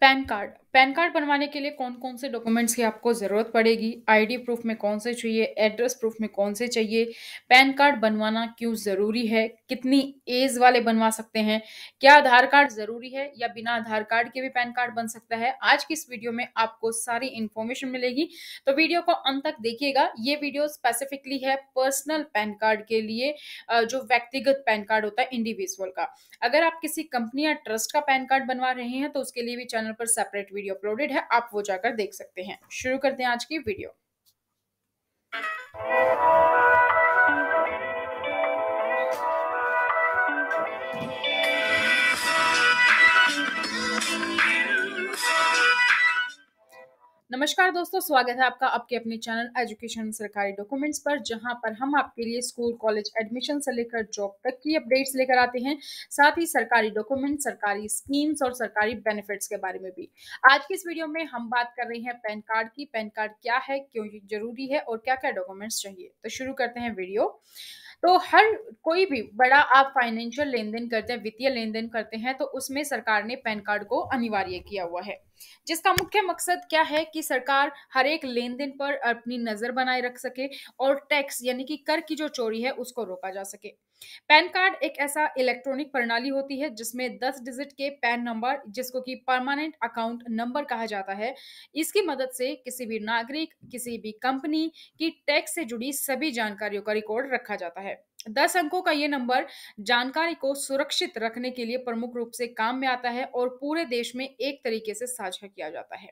PAN card. Pan card बनवाने के लिए कौन कौन से डॉक्यूमेंट्स की आपको ज़रूरत पड़ेगी आईडी प्रूफ में कौन से चाहिए एड्रेस प्रूफ में कौन से चाहिए पैन कार्ड बनवाना क्यों ज़रूरी है कितनी एज वाले बनवा सकते हैं क्या आधार कार्ड ज़रूरी है या बिना आधार कार्ड के भी पैन कार्ड बन सकता है आज की इस वीडियो में आपको सारी इन्फॉर्मेशन मिलेगी तो वीडियो को अंत तक देखिएगा ये वीडियो स्पेसिफिकली है पर्सनल पैन कार्ड के लिए जो व्यक्तिगत पैन कार्ड होता है इंडिविजुअल का अगर आप किसी कंपनी या ट्रस्ट का पैन कार्ड बनवा रहे हैं तो उसके लिए भी चैनल पर सेपरेट वीडियो वीडियो अपलोडेड है आप वो जाकर देख सकते हैं शुरू करते हैं आज की वीडियो नमस्कार दोस्तों स्वागत है आपका आपके अपने चैनल एजुकेशन सरकारी डॉक्यूमेंट्स पर जहां पर हम आपके लिए स्कूल कॉलेज एडमिशन से लेकर जॉब तक की अपडेट्स लेकर आते हैं साथ ही सरकारी डॉक्यूमेंट सरकारी स्कीम्स और सरकारी बेनिफिट्स के बारे में भी आज की इस वीडियो में हम बात कर रहे हैं पैन कार्ड की पैन कार्ड क्या है क्यों जरूरी है और क्या क्या डॉक्यूमेंट्स चाहिए तो शुरू करते हैं वीडियो तो हर कोई भी बड़ा आप फाइनेंशियल लेन देन करते हैं वित्तीय लेन देन करते हैं तो उसमें सरकार ने पैन कार्ड को अनिवार्य किया हुआ है जिसका मुख्य मकसद क्या है कि सरकार हर एक लेन देन पर अपनी नजर बनाए रख सके और टैक्स यानी कि कर की जो चोरी है उसको रोका जा सके पैन कार्ड एक ऐसा इलेक्ट्रॉनिक प्रणाली होती है जिसमें 10 डिजिट के पैन नंबर जिसको कि परमानेंट अकाउंट नंबर कहा जाता है इसकी मदद से किसी भी नागरिक किसी भी कंपनी की टैक्स से जुड़ी सभी जानकारियों का रिकॉर्ड रखा जाता है दस अंकों का ये नंबर जानकारी को सुरक्षित रखने के लिए प्रमुख रूप से काम में आता है और पूरे देश में एक तरीके से साझा किया जाता है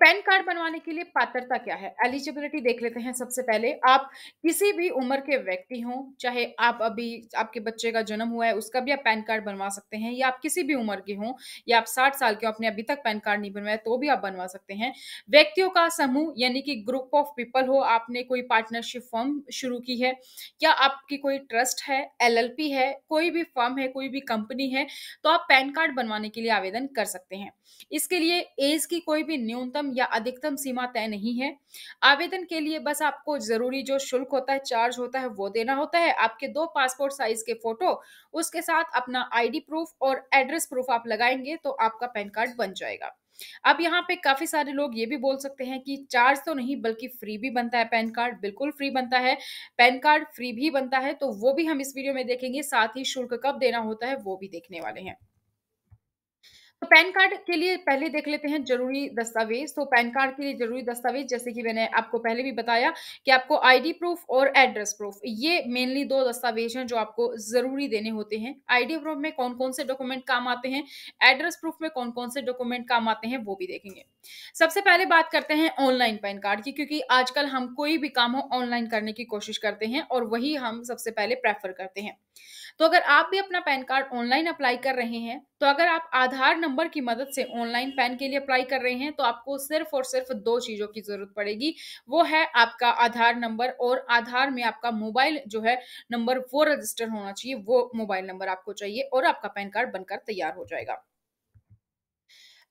पैन कार्ड बनवाने के लिए पात्रता क्या है एलिजिबिलिटी देख लेते हैं सबसे पहले आप किसी भी उम्र के व्यक्ति हों चाहे आप अभी आपके बच्चे का जन्म हुआ है उसका भी आप पैन कार्ड बनवा सकते हैं या आप किसी भी उम्र के हों या आप 60 साल के हो अपने अभी तक पैन कार्ड नहीं बनवाया तो भी आप बनवा सकते हैं व्यक्तियों का समूह यानी कि ग्रुप ऑफ पीपल हो आपने कोई पार्टनरशिप फर्म शुरू की है या आपकी कोई ट्रस्ट है एल है कोई भी फर्म है कोई भी कंपनी है तो आप पैन कार्ड बनवाने के लिए आवेदन कर सकते हैं इसके लिए एज की कोई भी न्यूनतम न्यूनतम या अधिकतम सीमा तय नहीं है आवेदन के लिए बस आपको जरूरी जो शुल्क होता है चार्ज होता है वो देना होता है आपके दो पासपोर्ट साइज के फोटो उसके साथ अपना आईडी प्रूफ और एड्रेस प्रूफ आप लगाएंगे तो आपका पैन कार्ड बन जाएगा अब यहाँ पे काफी सारे लोग ये भी बोल सकते हैं कि चार्ज तो नहीं बल्कि फ्री भी बनता है पैन कार्ड बिल्कुल फ्री बनता है पैन कार्ड फ्री भी बनता है तो वो भी हम इस वीडियो में देखेंगे साथ ही शुल्क कब देना होता है वो भी देखने वाले हैं तो पैन कार्ड के लिए पहले देख लेते हैं जरूरी दस्तावेज तो पैन कार्ड के लिए जरूरी दस्तावेज जैसे कि मैंने आपको पहले भी बताया कि आपको आईडी प्रूफ और एड्रेस प्रूफ ये मेनली दो दस्तावेज हैं जो आपको जरूरी देने होते हैं आईडी प्रूफ में कौन कौन से डॉक्यूमेंट काम आते हैं एड्रेस प्रूफ में कौन कौन से डॉक्यूमेंट काम आते हैं वो भी देखेंगे सबसे पहले बात करते हैं ऑनलाइन पैन कार्ड की क्योंकि आजकल हम कोई भी काम हो ऑनलाइन करने की कोशिश करते हैं और वही हम सबसे पहले प्रेफर करते हैं तो अगर आप भी अपना पैन कार्ड ऑनलाइन अप्लाई कर रहे हैं तो अगर आप आधार नंबर की मदद से ऑनलाइन पैन के लिए अप्लाई कर रहे हैं तो आपको सिर्फ और सिर्फ दो चीज़ों की ज़रूरत पड़ेगी वो है आपका आधार नंबर और आधार में आपका मोबाइल जो है नंबर वो रजिस्टर होना चाहिए वो मोबाइल नंबर आपको चाहिए और आपका पैन कार्ड बनकर तैयार हो जाएगा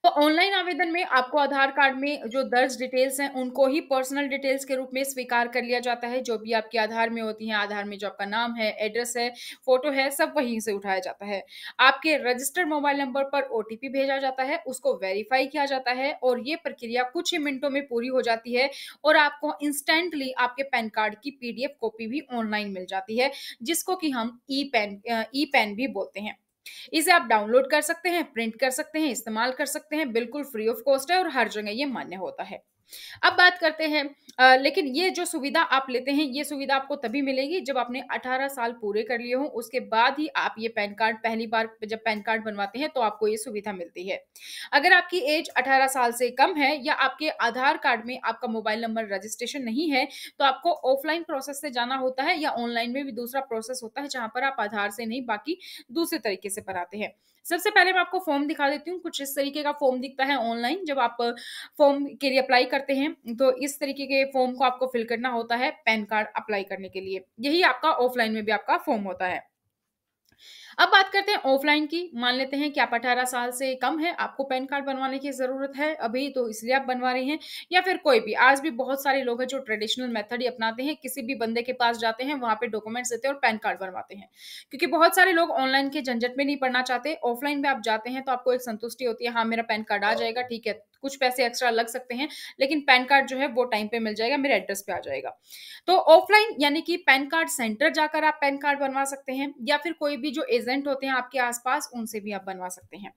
तो ऑनलाइन आवेदन में आपको आधार कार्ड में जो दर्ज डिटेल्स हैं उनको ही पर्सनल डिटेल्स के रूप में स्वीकार कर लिया जाता है जो भी आपके आधार में होती हैं आधार में जो आपका नाम है एड्रेस है फोटो है सब वहीं से उठाया जाता है आपके रजिस्टर्ड मोबाइल नंबर पर ओ भेजा जाता है उसको वेरीफाई किया जाता है और ये प्रक्रिया कुछ ही मिनटों में पूरी हो जाती है और आपको इंस्टेंटली आपके पैन कार्ड की पी कॉपी भी ऑनलाइन मिल जाती है जिसको कि हम ई पैन ई पैन भी बोलते हैं इसे आप डाउनलोड कर सकते हैं प्रिंट कर सकते हैं इस्तेमाल कर सकते हैं बिल्कुल फ्री ऑफ कॉस्ट है और हर जगह ये मान्य होता है अब बात करते हैं आ, लेकिन ये जो सुविधा आप लेते हैं ये सुविधा आपको तभी मिलेगी जब आपने 18 साल पूरे कर लिए हों उसके बाद ही आप ये पैन कार्ड पहली बार जब पैन कार्ड बनवाते हैं तो आपको ये सुविधा मिलती है अगर आपकी एज 18 साल से कम है या आपके आधार कार्ड में आपका मोबाइल नंबर रजिस्ट्रेशन नहीं है तो आपको ऑफलाइन प्रोसेस से जाना होता है या ऑनलाइन में भी दूसरा प्रोसेस होता है जहाँ पर आप आधार से नहीं बाकी दूसरे तरीके से बनाते हैं सबसे पहले मैं आपको फॉर्म दिखा देती हूँ कुछ इस तरीके का फॉर्म दिखता है ऑनलाइन जब आप फॉर्म के लिए अप्लाई करते हैं तो इस तरीके के फॉर्म को आपको फिल करना होता है पैन कार्ड अप्लाई करने के लिए यही आपका ऑफलाइन में भी आपका फॉर्म होता है अब बात करते हैं ऑफलाइन की मान लेते हैं कि आप अठारह साल से कम है आपको पैन कार्ड बनवाने की ज़रूरत है अभी तो इसलिए आप बनवा रहे हैं या फिर कोई भी आज भी बहुत सारे लोग हैं जो ट्रेडिशनल मेथड ही अपनाते हैं किसी भी बंदे के पास जाते हैं वहां पे डॉक्यूमेंट्स देते हैं और पैन कार्ड बनवाते हैं क्योंकि बहुत सारे लोग ऑनलाइन के झंझट में नहीं पढ़ना चाहते ऑफलाइन में आप जाते हैं तो आपको एक संतुष्टि होती है हाँ मेरा पैन कार्ड आ जाएगा ठीक है कुछ पैसे एक्स्ट्रा लग सकते हैं लेकिन पैन कार्ड जो है वो टाइम पे मिल जाएगा मेरे एड्रेस पे आ जाएगा तो ऑफलाइन यानी कि पैन कार्ड सेंटर जाकर आप पैन कार्ड बनवा सकते हैं या फिर कोई भी जो प्रेजेंट होते हैं आपके आसपास उनसे भी आप बनवा सकते हैं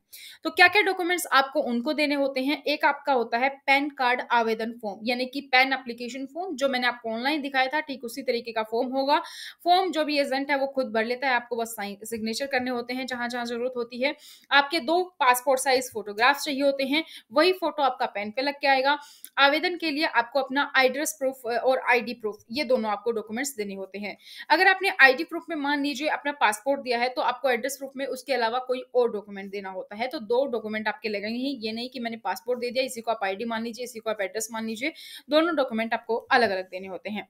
तो क्या क्या डॉक्यूमेंट्स आपको उनको देने होते हैं एक आपका होता है पैन कार्ड आवेदन फॉर्म यानी कि पैन अप्लीकेशन फॉर्म जो मैंने आपको ऑनलाइन दिखाया था ठीक उसी तरीके का फॉर्म होगा फॉर्म जो भी एजेंट है वो खुद भर लेता है आपको बस सिग्नेचर करने होते हैं जहां जहां जरूरत होती है आपके दो पासपोर्ट साइज फोटोग्राफ्स चाहिए होते हैं वही फोटो आपका पेन पे लग के आएगा आवेदन के लिए आपको अपना एड्रेस प्रूफ और आईडी प्रूफ ये दोनों आपको डॉक्यूमेंट्स देने होते हैं अगर आपने आईडी प्रूफ में मान लीजिए अपना पासपोर्ट दिया है तो आप आपको एड्रेस प्रूफ में उसके अलावा कोई और डॉक्यूमेंट देना होता है तो दो डॉक्यूमेंट आपके लगेंगे ही ये नहीं कि मैंने पासपोर्ट दे दिया इसी को आप आईडी मान लीजिए इसी को आप एड्रेस मान लीजिए दोनों डॉक्यूमेंट आपको अलग अलग देने होते हैं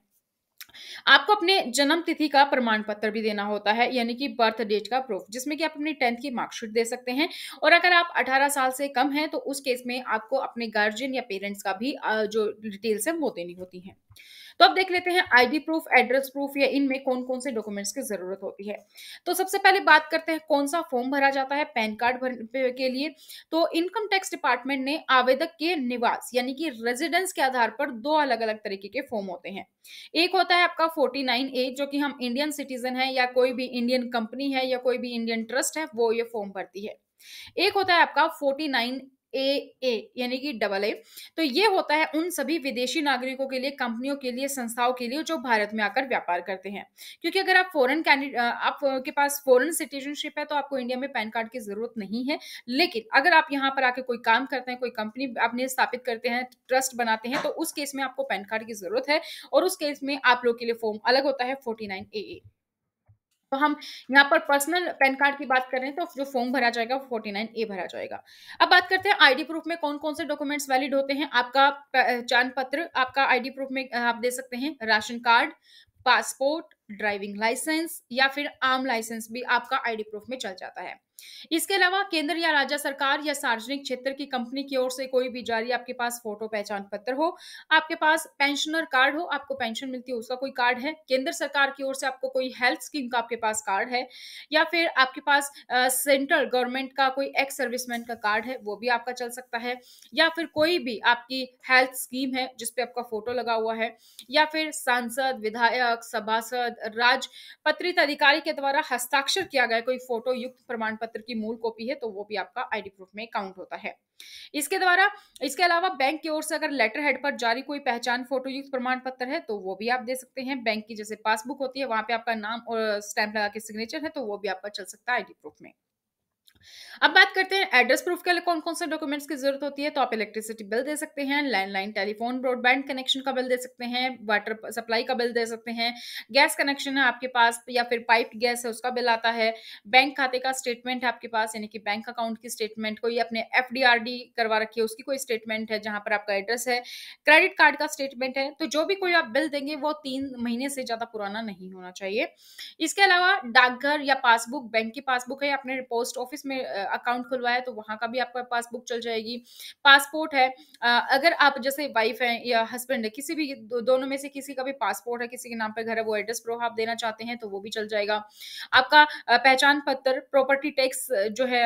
आपको अपने जन्म तिथि का प्रमाण पत्र भी देना होता है यानी कि बर्थ डेट का प्रूफ जिसमें कि आप अपनी टेंथ की मार्कशीट दे सकते हैं और अगर आप 18 साल से कम हैं तो उस केस में आपको अपने गार्जियन या पेरेंट्स का भी जो डिटेल्स है वो देनी होती है तो अब देख लेते हैं आईडी प्रूफ एड्रेस प्रूफ या इनमें कौन कौन से डॉक्यूमेंट्स की जरूरत होती है तो सबसे पहले बात करते हैं कौन सा फॉर्म भरा जाता है पैन कार्ड के लिए तो इनकम टैक्स डिपार्टमेंट ने आवेदक के निवास यानी कि रेजिडेंस के आधार पर दो अलग अलग तरीके के फॉर्म होते हैं एक होता है आपका 49 ए जो कि हम इंडियन सिटीजन है या कोई भी इंडियन कंपनी है या कोई भी इंडियन ट्रस्ट है वो ये फॉर्म भरती है एक होता है आपका 49 ए ए यानी कि डबल ए तो ये होता है उन सभी विदेशी नागरिकों के लिए कंपनियों के लिए संस्थाओं के लिए जो भारत में आकर व्यापार करते हैं क्योंकि अगर आप फॉरन आपके पास फॉरन सिटीजनशिप है तो आपको इंडिया में पैन कार्ड की जरूरत नहीं है लेकिन अगर आप यहाँ पर आके कोई काम करते हैं कोई कंपनी आपने स्थापित करते हैं ट्रस्ट बनाते हैं तो उस केस में आपको पैन कार्ड की जरूरत है और उस केस में आप लोग के लिए फॉर्म अलग होता है फोर्टी नाइन ए ए तो हम यहाँ पर पर्सनल पैन कार्ड की बात कर रहे हैं तो जो फॉर्म भरा जाएगा वो फोर्टी नाइन ए भरा जाएगा अब बात करते हैं आईडी प्रूफ में कौन कौन से डॉक्यूमेंट्स वैलिड होते हैं आपका पहचान पत्र आपका आईडी प्रूफ में आप दे सकते हैं ration card passport driving licence या फिर आम लाइसेंस भी आपका आईडी प्रूफ में चल जाता है इसके अलावा केंद्र या राज्य सरकार या सार्वजनिक क्षेत्र की कंपनी की ओर से कोई भी जारी आपके पास फोटो पहचान पत्र हो आपके पास पेंशनर कार्ड हो आपको पेंशन मिलती है उसका कोई कार्ड है केंद्र सरकार की ओर से आपको कोई हेल्थ स्कीम का आपके पास कार्ड है या फिर आपके पास सेंट्रल गवर्नमेंट का कोई एक्स सर्विसमैन का कार्ड है वो भी आपका चल सकता है या फिर कोई भी आपकी हेल्थ स्कीम है जिसपे आपका फोटो लगा हुआ है या फिर सांसद विधायक सभासद राज पत्रित अधिकारी के द्वारा हस्ताक्षर किया गया कोई फोटो युक्त प्रमाण पत्र की मूल कॉपी है तो वो भी आपका आईडी प्रूफ में काउंट होता है इसके द्वारा इसके अलावा बैंक की ओर से अगर लेटर हेड पर जारी कोई पहचान फोटो युक्त प्रमाण पत्र है तो वो भी आप दे सकते हैं बैंक की जैसे पासबुक होती है वहां पे आपका नाम और स्टैंप लगा के सिग्नेचर है तो वो भी आपका चल सकता है आईडी प्रूफ में अब बात करते हैं एड्रेस प्रूफ के लिए कौन कौन से डॉक्यूमेंट्स की जरूरत होती है तो आप इलेक्ट्रिसिटी बिल दे सकते हैं लैंडलाइन टेलीफोन ब्रॉडबैंड कनेक्शन का बिल दे सकते हैं वाटर सप्लाई का बिल दे सकते हैं गैस कनेक्शन है आपके पास या फिर पाइप गैस है उसका बिल आता है बैंक खाते का स्टेटमेंट है आपके पास यानी कि बैंक अकाउंट की स्टेटमेंट कोई अपने एफ करवा रखी है उसकी कोई स्टेटमेंट है जहां पर आपका एड्रेस है क्रेडिट कार्ड का स्टेटमेंट है तो जो भी कोई आप बिल देंगे वो तीन महीने से ज्यादा पुराना नहीं होना चाहिए इसके अलावा डाकघर या पासबुक बैंक की पासबुक है अपने पोस्ट ऑफिस में अकाउंट खुलवाया तो वहाँ का भी आपका पासबुक चल जाएगी पासपोर्ट है अगर आप जैसे वाइफ है या हस्बैंड है किसी भी दोनों में से किसी का भी पासपोर्ट है किसी के नाम पर घर है वो एड्रेस प्रूफ आप देना चाहते हैं तो वो भी चल जाएगा आपका पहचान पत्र प्रॉपर्टी टैक्स जो है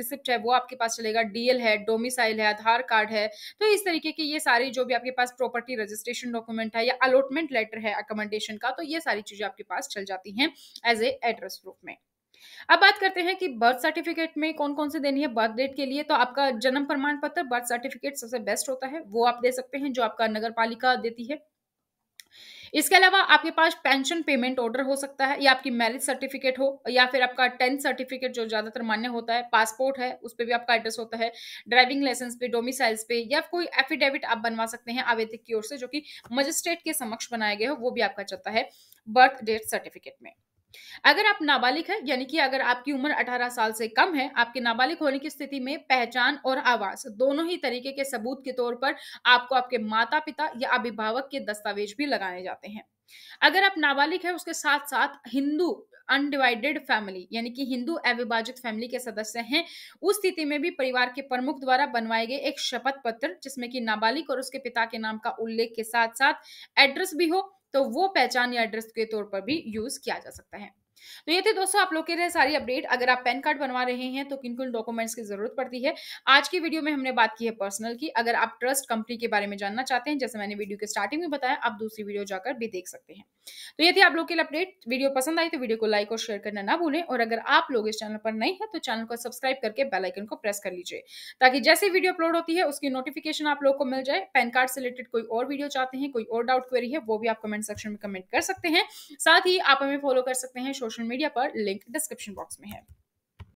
रिसिप्ट है वो आपके पास चलेगा डीएल है डोमिसाइल है आधार कार्ड है तो इस तरीके के ये सारे जो भी आपके पास प्रॉपर्टी रजिस्ट्रेशन डॉक्यूमेंट है या अलॉटमेंट लेटर है अकोमोडेशन का तो ये सारी चीजें आपके पास चल जाती हैं एज ए एड्रेस प्रूफ में अब बात करते हैं कि बर्थ सर्टिफिकेट में कौन कौन से देनी है बर्थ डेट के लिए तो आपका जन्म प्रमाण पत्र बर्थ सर्टिफिकेट सबसे बेस्ट होता है वो आप दे सकते हैं जो आपका नगर पालिका देती है इसके अलावा आपके पास पेंशन पेमेंट ऑर्डर हो सकता है या आपकी मैरिज सर्टिफिकेट हो या फिर आपका टेंथ सर्टिफिकेट जो ज्यादातर मान्य होता है पासपोर्ट है उस पर भी आपका एड्रेस होता है ड्राइविंग लाइसेंस पे डोमिसाइल्स पे या कोई एफिडेविट आप बनवा सकते हैं आवेदक की ओर से जो कि मजिस्ट्रेट के समक्ष बनाया गया हो वो भी आपका चलता है बर्थ डेट सर्टिफिकेट में अगर आप नाबालिग है यानी कि अगर आपकी उम्र 18 साल से कम है आपके नाबालिग होने की स्थिति में पहचान और आवास दोनों ही तरीके के सबूत के तौर पर आपको आपके माता पिता या अभिभावक के दस्तावेज भी लगाए जाते हैं अगर आप नाबालिग है उसके साथ साथ हिंदू अनडिवाइडेड फैमिली यानी कि हिंदू अविभाजित फैमिली के सदस्य हैं उस स्थिति में भी परिवार के प्रमुख द्वारा बनवाए गए एक शपथ पत्र जिसमें कि नाबालिग और उसके पिता के नाम का उल्लेख के साथ साथ एड्रेस भी हो तो वो पहचान या एड्रेस के तौर पर भी यूज किया जा सकता है तो ये थे दोस्तों आप लोग के लिए सारी अपडेट अगर आप पैन कार्ड बनवा रहे हैं तो किन किन डॉक्यूमेंट्स की जरूरत पड़ती है आज की वीडियो में हमने बात की है पर्सनल की अगर आप ट्रस्ट कंपनी के बारे में जानना चाहते हैं जैसे मैंने वीडियो के स्टार्टिंग में बताया आप दूसरी वीडियो जाकर भी देख सकते हैं तो ये थी आप लोग के लिए अपडेट वीडियो पसंद आई तो वीडियो को लाइक और शेयर करना ना भूलें और अगर आप लोग इस चैनल पर नहीं है तो चैनल को सब्सक्राइब करके बेलाइकन को प्रेस कर लीजिए ताकि जैसे वीडियो अपलोड होती है उसकी नोटिफिकेशन आप लोग को मिल जाए पैन कार्ड से रिलेटेड कोई और वीडियो चाहते हैं कोई और डाउट क्वेरी है वो भी आप कमेंट सेक्शन में कमेंट कर सकते हैं साथ ही आप हमें फॉलो कर सकते हैं सोशल सोशल मीडिया पर लिंक डिस्क्रिप्शन बॉक्स में है